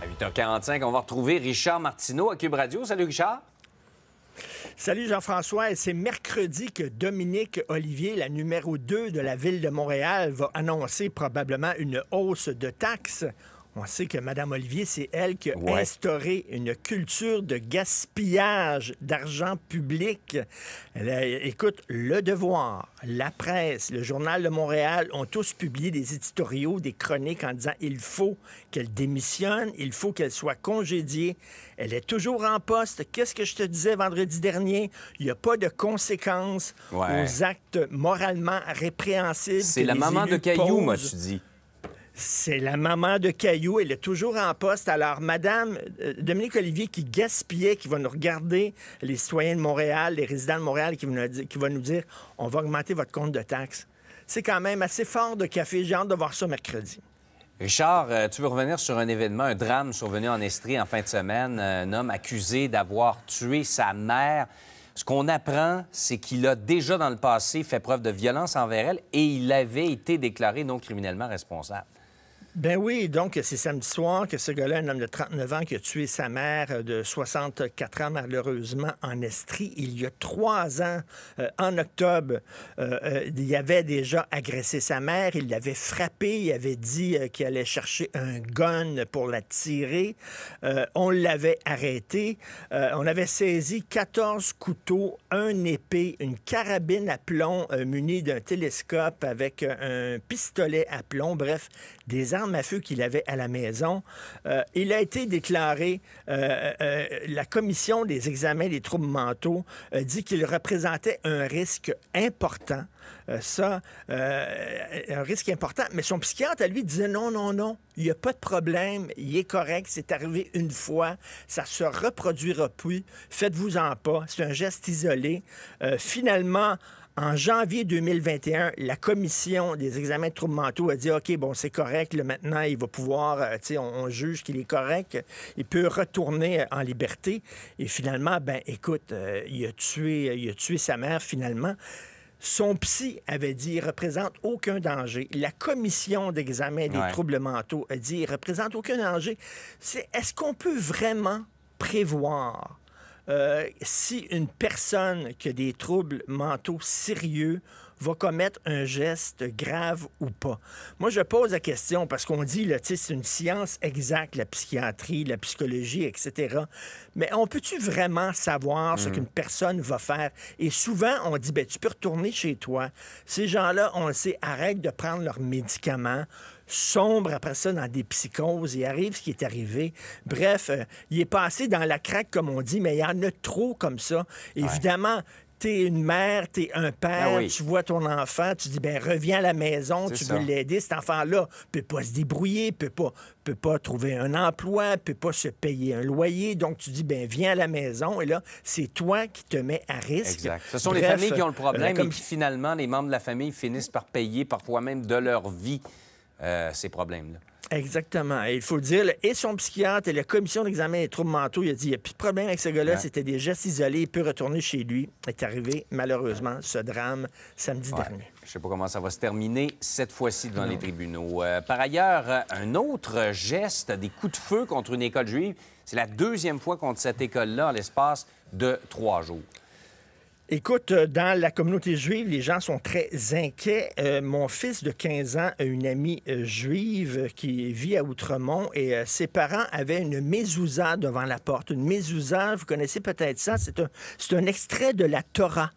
À 8h45, on va retrouver Richard Martineau à Cube Radio. Salut, Richard. Salut Jean-François, c'est mercredi que Dominique Olivier, la numéro 2 de la ville de Montréal, va annoncer probablement une hausse de taxes. On sait que Mme Olivier, c'est elle qui a instauré une culture de gaspillage d'argent public. écoute, Le Devoir, la presse, le Journal de Montréal ont tous publié des éditoriaux, des chroniques en disant il faut qu'elle démissionne, il faut qu'elle soit congédiée. Elle est toujours en poste. Qu'est-ce que je te disais vendredi dernier? Il n'y a pas de conséquences aux actes moralement répréhensibles. C'est la maman de Caillou, moi, tu dis. C'est la maman de Caillou, elle est toujours en poste. Alors, Madame euh, Dominique Olivier qui gaspillait, qui va nous regarder, les citoyens de Montréal, les résidents de Montréal, qui, qui va nous dire on va augmenter votre compte de taxes. C'est quand même assez fort de café. J'ai hâte de voir ça mercredi. Richard, euh, tu veux revenir sur un événement, un drame survenu en Estrie en fin de semaine. Un homme accusé d'avoir tué sa mère. Ce qu'on apprend, c'est qu'il a déjà dans le passé fait preuve de violence envers elle et il avait été déclaré non criminellement responsable. Ben oui, donc c'est samedi soir que ce gars-là, un homme de 39 ans qui a tué sa mère euh, de 64 ans, malheureusement, en Estrie, il y a trois ans, euh, en octobre, euh, il avait déjà agressé sa mère, il l'avait frappée, il avait dit qu'il allait chercher un gun pour la tirer. on l'avait arrêté. on avait saisi 14 couteaux, un épée, une carabine à plomb munie d'un télescope avec un pistolet à plomb, bref, des armes à feu qu'il avait à la maison. Euh, il a été déclaré, euh, euh, la commission des examens des troubles mentaux dit qu'il représentait un risque important. ça, un risque important. Mais son psychiatre, à lui, disait non, non, non, il n'y a pas de problème, il est correct, c'est arrivé une fois, ça se reproduira plus, faites-vous-en pas, c'est un geste isolé. finalement, en janvier 2021, la commission des examens de troubles mentaux a dit OK, bon, c'est correct, maintenant, il va pouvoir, euh, on, juge qu'il est correct, il peut retourner euh, en liberté. Et finalement, ben écoute, euh, il, a tué, tué sa mère finalement. Son psy avait dit il représente aucun danger. La commission d'examen des troubles mentaux a dit il représente aucun danger. C'est est-ce qu'on peut vraiment prévoir euh, si une personne qui a des troubles mentaux sérieux va commettre un geste grave ou pas. Moi, je pose la question parce qu'on dit, là, c'est une science exacte, la psychiatrie, la psychologie, etc. Mais on peut-tu vraiment savoir ce hmm. qu'une personne va faire? Et souvent, on dit, ben, tu peux retourner chez toi. Ces gens-là, on le sait, arrêtent de prendre leurs médicaments sombre après ça dans des psychoses. Il arrive ce qui est arrivé. Bref, euh, il est passé dans la craque, comme on dit, mais il y en a trop comme ça. évidemment Évidemment, t'es une mère, t'es un ah père, tu vois ton enfant, tu dis ben reviens à la maison, tu veux l'aider, cet enfant-là peut pas se débrouiller, peut pas peut pas trouver un emploi, peut pas se payer un loyer, donc tu dis ben viens à la maison et là c'est toi qui te mets à risque. Exact. Ce sont les familles qui ont le euh, problème et qui finalement les membres de la famille finissent par payer parfois même de leur vie euh, ces problèmes-là. Exactement. il faut le dire, et son psychiatre et la commission d'examen des troubles mentaux, il a dit, il n'y a plus de problème avec ce gars-là, c'était des gestes isolés, il peut retourner chez lui. Est arrivé, malheureusement, ce drame samedi dernier. Je ne sais pas comment ça va se terminer cette fois-ci devant les tribunaux. Euh, par ailleurs, un autre geste, des coups de feu contre une école juive, c'est la deuxième fois contre cette école-là en l'espace de trois jours. Écoute, euh, dans la communauté juive, les gens sont très inquiets. Euh, mon fils de 15 ans a une amie euh, juive qui vit à Outremont et ses parents avaient une mezouza devant la porte. Une mezouza, vous connaissez peut-être ça, c'est un, un, extrait de la Torah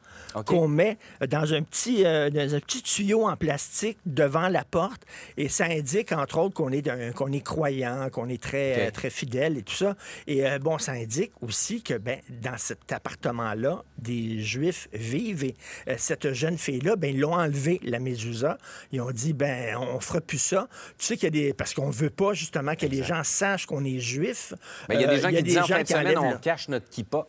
qu'on met dans un, petit, un petit tuyau en plastique devant la porte et ça indique, entre autres, qu'on est, qu'on est croyant, qu'on est très, très fidèle et tout ça. Et bon, ça indique aussi que ben, dans cet appartement-là, des juifs vivent. Et euh, cette jeune fille-là, ben, ils l'ont enlevée, la Mésusa. Ils ont dit, ben, on fera plus ça. Tu sais qu'il y a des... Parce qu'on veut pas, justement, que les gens sachent qu'on est Juifs. Ben, il y a des euh, gens qui disent, en on cache notre kippa.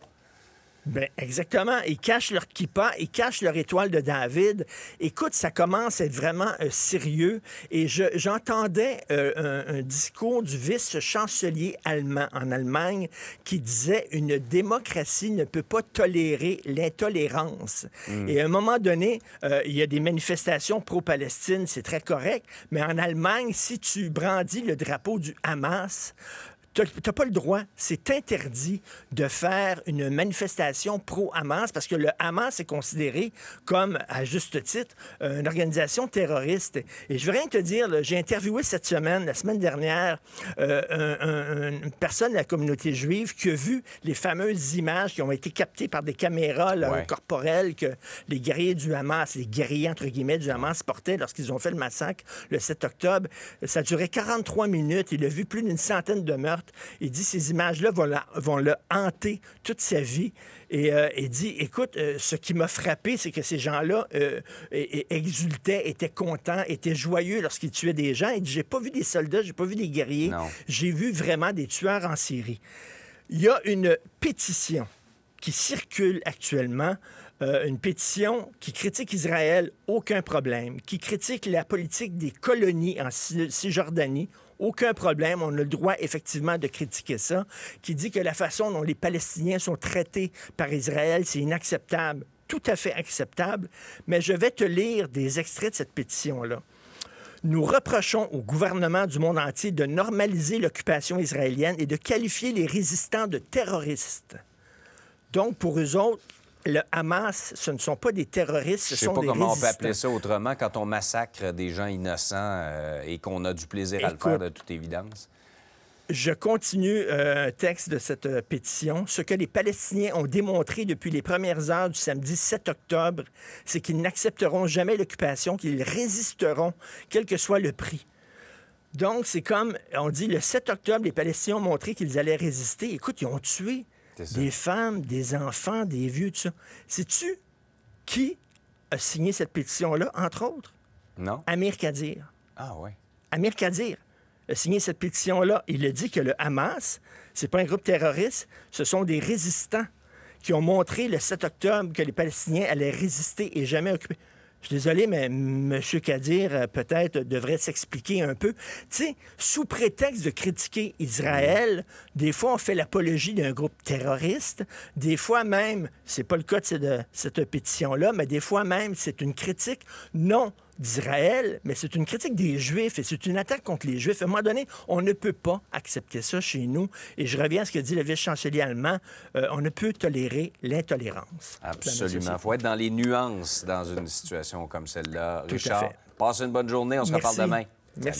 Ben, exactement. Ils cachent leur kippa, ils cachent leur étoile de David. Écoute, ça commence à être vraiment euh, sérieux. Et j'entendais euh, un, discours du vice-chancelier allemand en Allemagne qui disait une démocratie ne peut pas tolérer l'intolérance. Hmm. Et à un moment donné, euh, il y a des manifestations pro-Palestine, c'est très correct. Mais en Allemagne, si tu brandis le drapeau du Hamas, tu n'as pas le droit, c'est interdit de faire une manifestation pro-Hamas parce que le Hamas est considéré comme, à juste titre, une organisation terroriste. Et je veux rien te dire, j'ai interviewé cette semaine, la semaine dernière, euh, une personne de la communauté juive qui a vu les fameuses images qui ont été captées par des caméras corporelles que les guerriers du Hamas, les guerriers entre guillemets du Hamas portaient lorsqu'ils ont fait le massacre le 7 octobre. Ça durait 43 minutes. Il a vu plus d'une centaine de meurtres. Il dit ces images-là vont, vont le hanter toute sa vie. Et euh, il dit, écoute, euh, ce qui m'a frappé, c'est que ces gens-là euh, exultaient, étaient contents, étaient joyeux lorsqu'ils tuaient des gens. Il dit, j'ai pas vu des soldats, j'ai pas vu des guerriers, j'ai vu vraiment des tueurs en Syrie. Il y a une pétition qui circule actuellement une pétition qui critique Israël, aucun problème, qui critique la politique des colonies en Cisjordanie, aucun problème, on a le droit effectivement de critiquer ça, qui dit que la façon dont les Palestiniens sont traités par Israël, c'est inacceptable, tout à fait acceptable, mais je vais te lire des extraits de cette pétition-là. Nous reprochons au gouvernement du monde entier de normaliser l'occupation israélienne et de qualifier les résistants de terroristes. Donc, pour eux autres, le Hamas, ce ne sont pas des terroristes, ce sont des Je sais pas comment on peut appeler ça autrement quand on massacre des gens innocents euh, et qu'on a du plaisir à le faire, de toute évidence. Je continue un euh, texte de cette euh, pétition. Ce que les Palestiniens ont démontré depuis les premières heures du samedi 7 octobre, c'est qu'ils n'accepteront jamais l'occupation, qu'ils résisteront, quel que soit le prix. Donc, c'est comme, on dit, le 7 octobre, les Palestiniens ont montré qu'ils allaient résister. Écoute, ils ont tué des femmes, des enfants, des vieux, tout ça. Sais-tu qui a signé cette pétition-là, entre autres? Non. Amir Kadir. Ah oui. Amir Kadir a signé cette pétition-là. Il a dit que le Hamas, c'est pas un groupe terroriste, ce sont des résistants qui ont montré le 7 octobre que les Palestiniens allaient résister et jamais occuper. Je suis désolé, mais M. Kadir, euh, peut-être, devrait s'expliquer un peu. Tu sais, sous prétexte de critiquer Israël, des fois, on fait l'apologie d'un groupe terroriste. Des fois même, c'est pas le cas de cette euh, pétition-là, mais des fois même, c'est une critique. Non, d'Israël, mais c'est une critique des Juifs et c'est une attaque contre les Juifs. À un moment donné, on ne peut pas accepter ça chez nous. Et je reviens à ce que dit le vice-chancelier allemand, euh, on ne peut tolérer l'intolérance. Absolument. Il faut être dans les nuances dans une situation comme celle-là. Richard, passe une bonne journée. On se reparle demain. Merci.